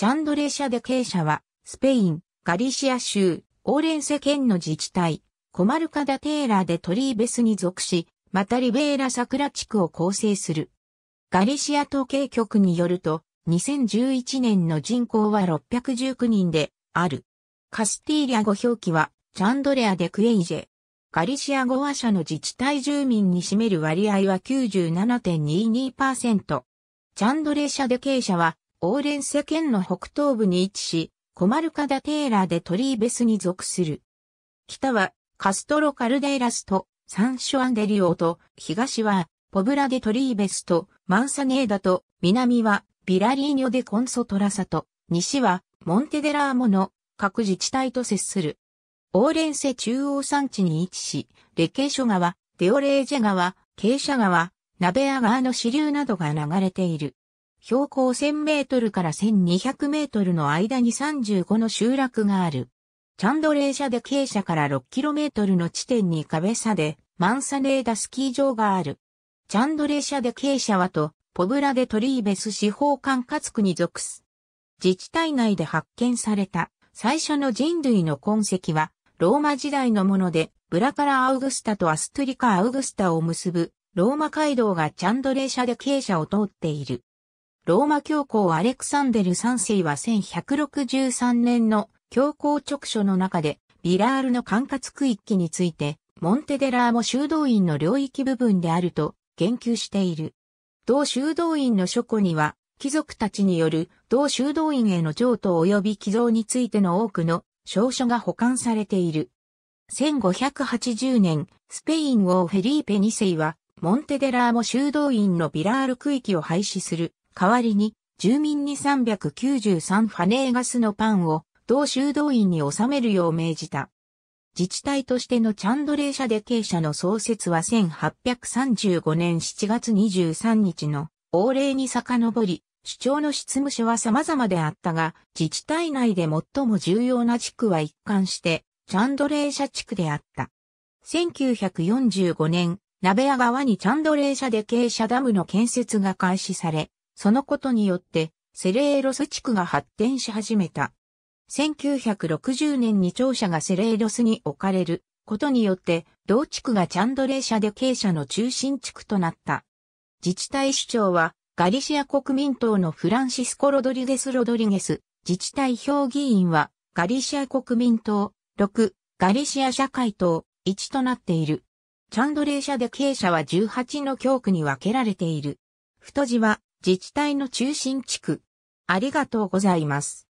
チャンドレーシャデケーシャは、スペイン、ガリシア州、オーレンセ県の自治体、コマルカダテーラでトリーベスに属し、またリベーラ桜地区を構成する。ガリシア統計局によると、2011年の人口は619人で、ある。カスティーリア語表記は、チャンドレアデクエイジェ。ガリシア語話者の自治体住民に占める割合は97.22%。チャンドレーシャデケーシャは、オーレンセ県の北東部に位置し、コマルカダテーラでトリーベスに属する。北はカストロカルデイラスとサンショアンデリオと、東はポブラデトリーベスとマンサネーダと、南はビラリーニョデコンソトラサと、西はモンテデラーモの各自治体と接する。オーレンセ中央山地に位置し、レケショ川、デオレージェ川、ケイシャ川、ナベア川の支流などが流れている。標高1000メートルから1200メートルの間に35の集落がある。チャンドレー社で傾斜から6キロメートルの地点に壁差でマンサネーダスキー場がある。チャンドレー社で傾斜はと、ポブラでトリーベス司法管轄区に属す。自治体内で発見された最初の人類の痕跡は、ローマ時代のもので、ブラカラ・アウグスタとアストゥリカ・アウグスタを結ぶ、ローマ街道がチャンドレー社で傾斜を通っている。ローマ教皇アレクサンデル3世は1163年の教皇直書の中で、ビラールの管轄区域について、モンテデラーも修道院の領域部分であると言及している。同修道院の書庫には、貴族たちによる同修道院への譲渡及び寄贈についての多くの証書が保管されている。1580年、スペイン王フェリーペ2世は、モンテデラーも修道院のビラール区域を廃止する代わりに、住民に393ファネーガスのパンを、同修道院に収めるよう命じた。自治体としてのチャンドレー社で傾斜の創設は1835年7月23日の王令に遡り、主張の執務所は様々であったが、自治体内で最も重要な地区は一貫して、チャンドレー社地区であった。1945年、鍋屋川にチャンドレー社で傾斜ダムの建設が開始され、そのことによって、セレーロス地区が発展し始めた。1960年に庁舎がセレーロスに置かれることによって、同地区がチャンドレー社で傾斜の中心地区となった。自治体首長は、ガリシア国民党のフランシスコ・ロドリゲス・ロドリゲス、自治体評議員は、ガリシア国民党、6、ガリシア社会党、1となっている。チャンドレー社で傾斜は18の教区に分けられている。太字は、自治体の中心地区。ありがとうございます。